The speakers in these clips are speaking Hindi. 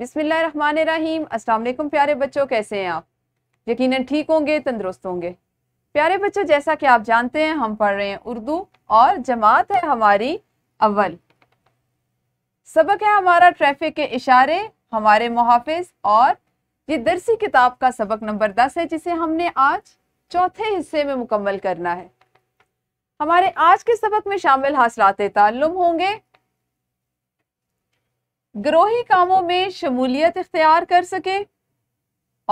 बिसमीम अस्सलाम प्यारे बच्चों कैसे हैं आप यकीनन ठीक होंगे तंदुरुस्त होंगे प्यारे बच्चों जैसा कि आप जानते हैं हम पढ़ रहे हैं उर्दू और जमात है हमारी अव्वल सबक है हमारा ट्रैफिक के इशारे हमारे मुहाफ़ और ये दरसी किताब का सबक नंबर दस है जिसे हमने आज चौथे हिस्से में मुकम्मल करना है हमारे आज के सबक में शामिल हासिलात ताल्लुम होंगे ग्रोही कामों में शमूलियत इख्तियार कर सके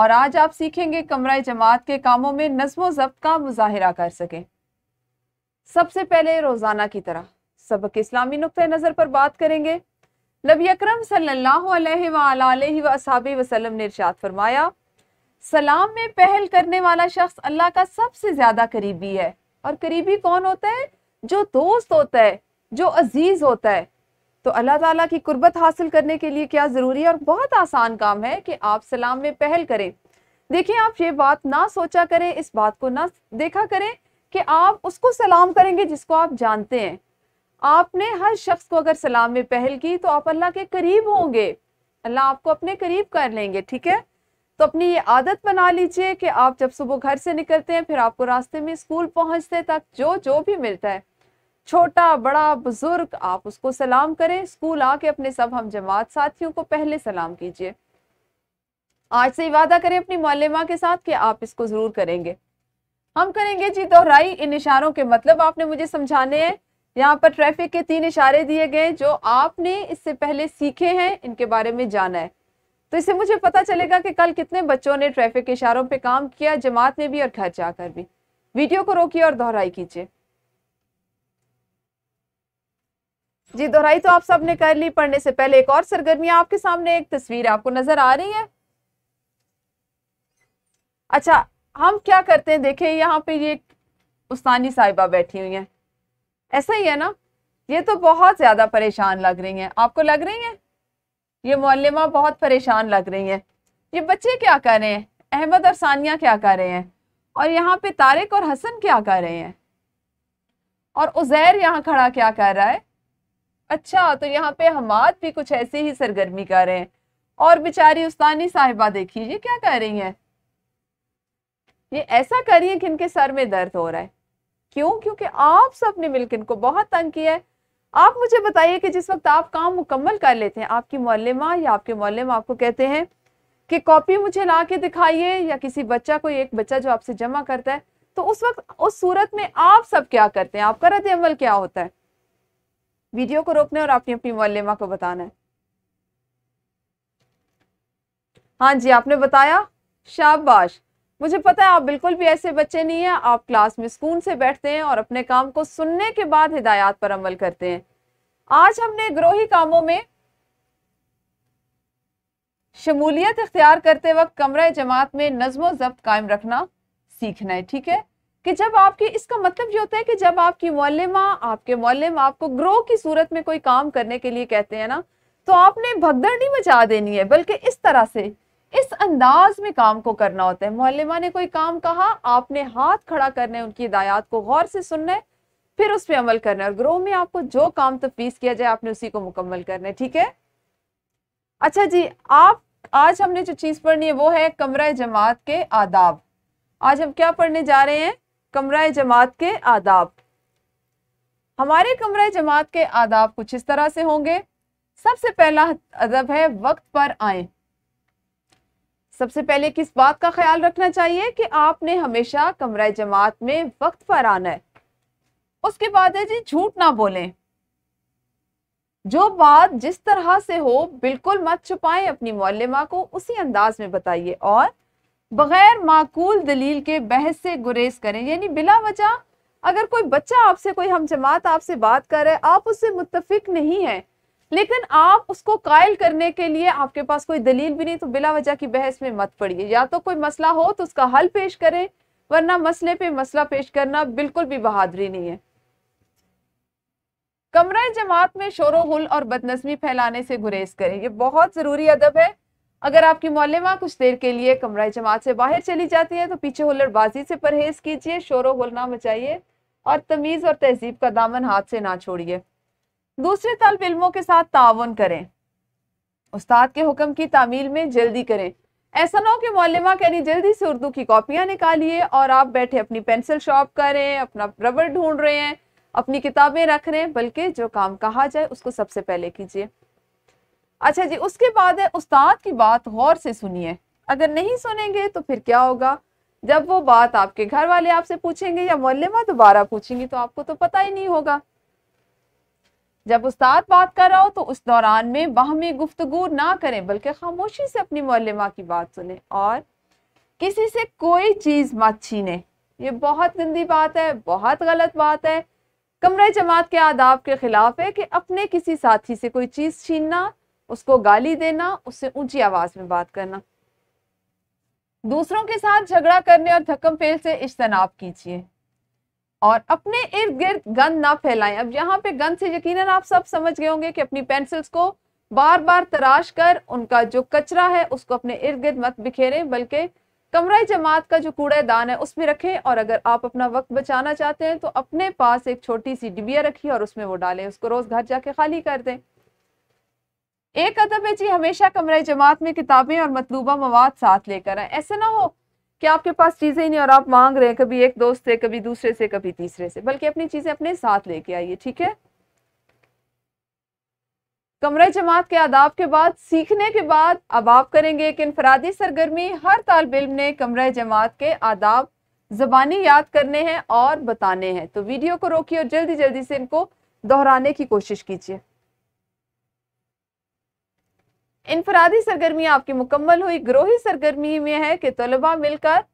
और आज आप सीखेंगे कमरा जमात के कामों में नज्म ज़ब्त का मुजाहरा कर सके सबसे पहले रोज़ाना की तरह सबक इस्लामी नुक़ नज़र पर बात करेंगे नबी अक्रम सल्लल्लाहु ने इर्शाद फरमाया सलाम में पहल करने वाला शख्स अल्लाह का सबसे ज़्यादा करीबी है और करीबी कौन होता है जो दोस्त होता है जो अजीज़ होता है तो अल्लाह ताला की कुर्बत हासिल करने के लिए क्या ज़रूरी है और बहुत आसान काम है कि आप सलाम में पहल करें देखिए आप ये बात ना सोचा करें इस बात को ना देखा करें कि आप उसको सलाम करेंगे जिसको आप जानते हैं आपने हर शख्स को अगर सलाम में पहल की तो आप अल्लाह के करीब होंगे अल्लाह आपको अपने करीब कर लेंगे ठीक है तो अपनी ये आदत बना लीजिए कि आप जब सुबह घर से निकलते हैं फिर आपको रास्ते में स्कूल पहुंचते तक जो जो भी मिलता है छोटा बड़ा बुजुर्ग आप उसको सलाम करें स्कूल आके अपने सब हम जमात साथियों को पहले सलाम कीजिए आज से वादा करें अपनी मौलिमा के साथ कि आप इसको जरूर करेंगे हम करेंगे जी दोहराई इन इशारों के मतलब आपने मुझे समझाने हैं यहाँ पर ट्रैफिक के तीन इशारे दिए गए जो आपने इससे पहले सीखे हैं इनके बारे में जाना है तो इससे मुझे पता चलेगा कि कल कितने बच्चों ने ट्रैफिक के इशारों पर काम किया जमात में भी और घर जाकर भी वीडियो को रोकिए और दोहराई कीजिए जी दोहराई तो आप सब ने कर ली पढ़ने से पहले एक और सरगर्मी आपके सामने एक तस्वीर आपको नजर आ रही है अच्छा हम क्या करते हैं देखें यहाँ पे ये उस्तानी साहिबा बैठी हुई हैं ऐसा ही है ना ये तो बहुत ज़्यादा परेशान लग रही हैं आपको लग रही हैं ये मौलमा बहुत परेशान लग रही हैं ये बच्चे क्या कर रहे हैं अहमद और सानिया क्या कर रहे हैं और यहाँ पे तारिक और हसन क्या कर रहे हैं और उजैर यहाँ खड़ा क्या कर रहा है अच्छा तो यहाँ पे हमाद भी कुछ ऐसे ही सरगर्मी कर रहे हैं और बेचारी उस्तानी साहिबा देखिए ये क्या कर रही हैं ये ऐसा कर रही है कि इनके सर में दर्द हो रहा है क्यों क्योंकि आप सबने मिलकर इनको बहुत तंग किया है आप मुझे बताइए कि जिस वक्त आप काम मुकम्मल कर लेते हैं आपकी मौलमा या आपके मौलम आपको कहते हैं कि कॉपी मुझे ला के दिखाइए या किसी बच्चा को एक बच्चा जो आपसे जमा करता है तो उस वक्त उस सूरत में आप सब क्या करते हैं आपका रद्द अमल क्या होता है वीडियो को रोकना है और आपने अपनी मल्लिमा को बताना है हाँ जी आपने बताया शाबाश मुझे पता है आप बिल्कुल भी ऐसे बच्चे नहीं हैं आप क्लास में सुकून से बैठते हैं और अपने काम को सुनने के बाद हिदायत पर अमल करते हैं आज हमने ग्रोही कामों में शमूलियत इख्तियार करते वक्त कमरा जमात में नज्म जब्त कायम रखना सीखना है ठीक है कि जब आपके इसका मतलब ये होता है कि जब आपकी मौलिमा आपके मौलिम आपको ग्रो की सूरत में कोई काम करने के लिए कहते हैं ना तो आपने भगदड़ नहीं मचा देनी है बल्कि इस तरह से इस अंदाज में काम को करना होता है मौलिमा ने कोई काम कहा आपने हाथ खड़ा करने उनकी हिदायत को गौर से सुनना है फिर उस पर अमल करना है और ग्रो में आपको जो काम तफवीज़ किया जाए आपने उसी को मुकम्मल करना है ठीक है अच्छा जी आप आज हमने जो चीज़ पढ़नी है वो है कमरा जमात के आदाब आज हम क्या पढ़ने जा रहे हैं कमरा जमात के आदाब हमारे कमरा जमात के आदाब कुछ इस तरह से होंगे सबसे पहला अदब है वक्त पर आए सबसे पहले किस बात का ख्याल रखना चाहिए कि आपने हमेशा कमरा जमात में वक्त पर आना है उसके बाद है जी झूठ ना बोलें जो बात जिस तरह से हो बिल्कुल मत छुपाएं अपनी मौलमा को उसी अंदाज में बताइए और बग़ैर माकूल दलील के बहस से गुरेज करें यानी बिला वजह अगर कोई बच्चा आपसे कोई हम जमात आपसे बात कर रहा है आप उससे मुतफिक नहीं है लेकिन आप उसको कायल करने के लिए आपके पास कोई दलील भी नहीं तो बिला वजह की बहस में मत पड़िए या तो कोई मसला हो तो उसका हल पेश करें वरना मसले पे मसला पेश करना बिल्कुल भी बहादरी नहीं है कमरा जमात में शोर और बदनस्मी फैलाने से गुरेज करें ये बहुत ज़रूरी अदब है अगर आपकी मौलिमा कुछ देर के लिए कमरा जमात से बाहर चली जाती है तो पीछे हुलड़बाजी से परहेज कीजिए शोरों होलना मचाइए और तमीज़ और तहजीब का दामन हाथ से ना छोड़िए दूसरे तलब इलमों के साथ ताउन करें उस्ताद के हुक्म की तामील में जल्दी करें ऐसा ना हो कि मौलमा कहनी जल्दी से उर्दू की कापियाँ निकालिए और आप बैठे अपनी पेंसिल शॉप करें अपना रबर ढूंढ रहे हैं अपनी किताबें रख रहे हैं बल्कि जो काम कहा जाए उसको सबसे पहले कीजिए अच्छा जी उसके बाद है उस्ताद की बात गौर से सुनिए अगर नहीं सुनेंगे तो फिर क्या होगा जब वो बात आपके घर वाले आपसे पूछेंगे या मोलमा दोबारा पूछेंगी तो आपको तो पता ही नहीं होगा जब उस्ताद बात कर रहा हो तो उस दौरान में वह में गुफ्तगु ना करें बल्कि खामोशी से अपनी मोलमा की बात सुने और किसी से कोई चीज़ मत छीने ये बहुत गंदी बात है बहुत गलत बात है कमरे जमात के आदाब के खिलाफ है कि अपने किसी साथी से कोई चीज़ छीनना उसको गाली देना उससे ऊंची आवाज में बात करना दूसरों के साथ झगड़ा करने और थकम फेल से इज्तनाब कीजिए और अपने इर्द गिर्द गंद ना फैलाएं अब यहाँ पे गंद से यकीनन आप सब समझ गए होंगे कि अपनी पेंसिल्स को बार बार तराश कर उनका जो कचरा है उसको अपने इर्द गिर्द मत बिखेरें बल्कि कमरा जमात का जो कूड़ेदान है उसमें रखें और अगर आप अपना वक्त बचाना चाहते हैं तो अपने पास एक छोटी सी डिबिया रखिए और उसमें वो डालें उसको रोज़ घर जाके खाली कर दें एक अदब है जी हमेशा कमरा जमात में किताबें और मतलूबा मवाद साथ लेकर आए ऐसे ना हो कि आपके पास चीज़ें ही नहीं और आप मांग रहे हैं कभी एक दोस्त से कभी दूसरे से कभी तीसरे से बल्कि अपनी चीज़ें अपने साथ लेके आइए ठीक है कमरा जमात के आदाब के बाद सीखने के बाद अब आप करेंगे एक इनफरादी सरगर्मी हर तालब इम ने कमरा जमात के आदाब जबानी याद करने हैं और बताने हैं तो वीडियो को रोकिए और जल्दी जल्दी से इनको दोहराने की कोशिश कीजिए इनफरादी सरगर्मियाँ आपकी मुकम्मल हुई ग्रोही सरगर्मी में है कि तलबा मिलकर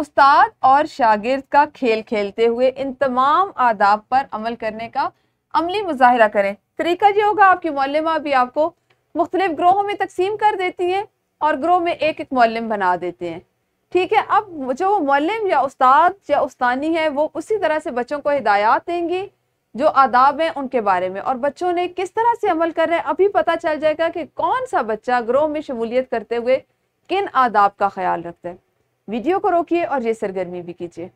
उस्ताद और शागिर्द का खेल खेलते हुए इन तमाम आदाब पर अमल करने का अमली मुजाहरा करें तरीका ये होगा आपकी मौलमा भी आपको मुख्तलिफ ग्रोहों में तकसीम कर देती हैं और ग्रोह में एक एक मौलम बना देते हैं ठीक है अब जो मौलम या उस्ताद या उस्तानी है वो उसी तरह से बच्चों को हिदायत देंगी जो आदाब हैं उनके बारे में और बच्चों ने किस तरह से अमल कर रहे हैं अभी पता चल जाएगा कि कौन सा बच्चा ग्रोह में शमूलियत करते हुए किन आदाब का ख्याल रखता है वीडियो को रोकिए और ये सरगर्मी भी कीजिए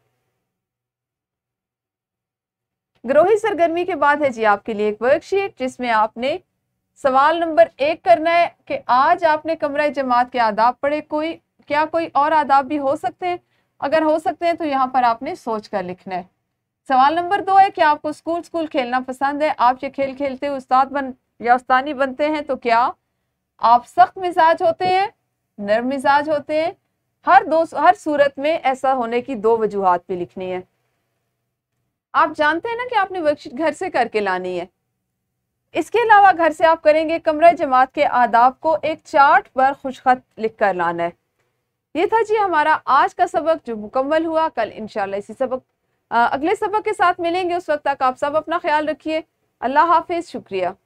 ग्रोही सरगर्मी के बाद है जी आपके लिए एक वर्कशीट जिसमें आपने सवाल नंबर एक करना है कि आज आपने कमरा जमात के आदाब पढ़े कोई क्या कोई और आदाब भी हो सकते हैं अगर हो सकते हैं तो यहाँ पर आपने सोच कर लिखना है सवाल नंबर दो है कि आपको स्कूल स्कूल खेलना पसंद है आप ये खेल खेलते हुए उस्ताद बन या उस्तानी बनते हैं तो क्या आप सख्त मिजाज होते हैं नर्म मिजाज होते हैं हर दो हर सूरत में ऐसा होने की दो वजूहत पे लिखनी है आप जानते हैं ना कि आपने वर्कशीट घर से करके लानी है इसके अलावा घर से आप करेंगे कमरा जमात के आदाब को एक चार्ट पर खुशखत लिख कर लाना है ये था जी हमारा आज का सबक जो मुकम्मल हुआ कल इनशाला इसी सबक अगले सबक के साथ मिलेंगे उस वक्त तक आप सब अपना ख्याल रखिए अल्लाह हाफिज़ शुक्रिया